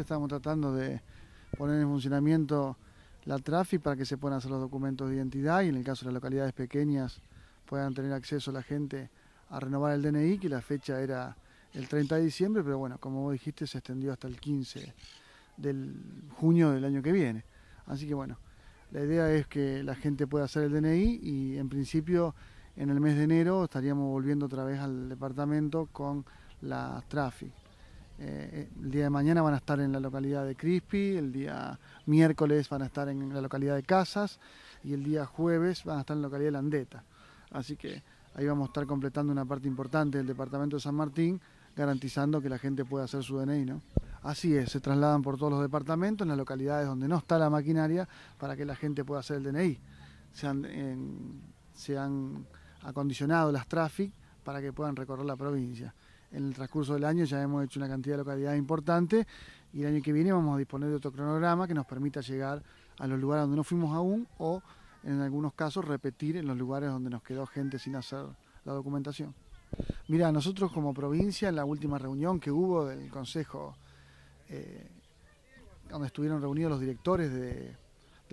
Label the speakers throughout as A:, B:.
A: Estamos tratando de poner en funcionamiento la TRAFI para que se puedan hacer los documentos de identidad y en el caso de las localidades pequeñas puedan tener acceso la gente a renovar el DNI, que la fecha era el 30 de diciembre, pero bueno, como vos dijiste, se extendió hasta el 15 del junio del año que viene. Así que bueno, la idea es que la gente pueda hacer el DNI y en principio en el mes de enero estaríamos volviendo otra vez al departamento con la TRAFI. Eh, el día de mañana van a estar en la localidad de Crispi, el día miércoles van a estar en la localidad de Casas y el día jueves van a estar en la localidad de Landeta. Así que ahí vamos a estar completando una parte importante del departamento de San Martín, garantizando que la gente pueda hacer su DNI, Así es, se trasladan por todos los departamentos, en las localidades donde no está la maquinaria, para que la gente pueda hacer el DNI. Se han, acondicionado las traffic para que puedan recorrer la provincia en el transcurso del año ya hemos hecho una cantidad de localidades importante y el año que viene vamos a disponer de otro cronograma que nos permita llegar a los lugares donde no fuimos aún o en algunos casos repetir en los lugares donde nos quedó gente sin hacer la documentación. Mira, nosotros como provincia en la última reunión que hubo del Consejo, eh, donde estuvieron reunidos los directores de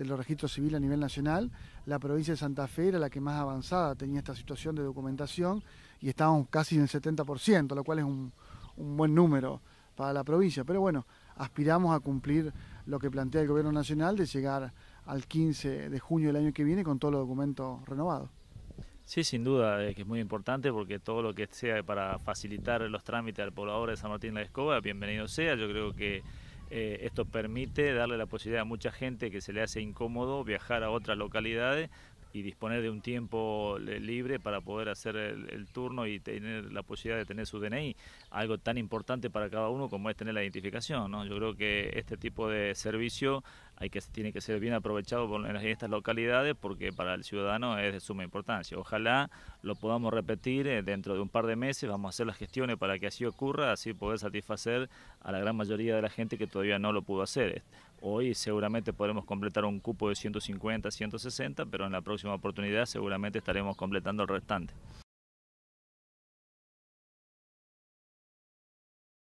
A: de los registros civiles a nivel nacional. La provincia de Santa Fe era la que más avanzada tenía esta situación de documentación y estábamos casi en el 70%, lo cual es un, buen número para la provincia. Pero bueno, aspiramos a cumplir lo que plantea el Gobierno Nacional de llegar al 15 de junio del año que viene con todos los documentos renovados.
B: Sí, sin duda, es que es muy importante porque todo lo que sea para facilitar los trámites al poblador de San Martín de la Escoba, bienvenido sea. Yo creo que eh, esto permite darle la posibilidad a mucha gente que se le hace incómodo viajar a otras localidades y disponer de un tiempo libre para poder hacer el, turno y tener la posibilidad de tener su DNI, algo tan importante para cada uno como es tener la identificación. ¿no? Yo creo que este tipo de servicio hay que, tiene que ser bien aprovechado por, en estas localidades porque para el ciudadano es de suma importancia. Ojalá lo podamos repetir eh, dentro de un par de meses, vamos a hacer las gestiones para que así ocurra, así poder satisfacer a la gran mayoría de la gente que todavía no lo pudo hacer. Hoy seguramente podremos completar un cupo de 150, 160, pero en la próxima oportunidad seguramente estaremos completando el restante.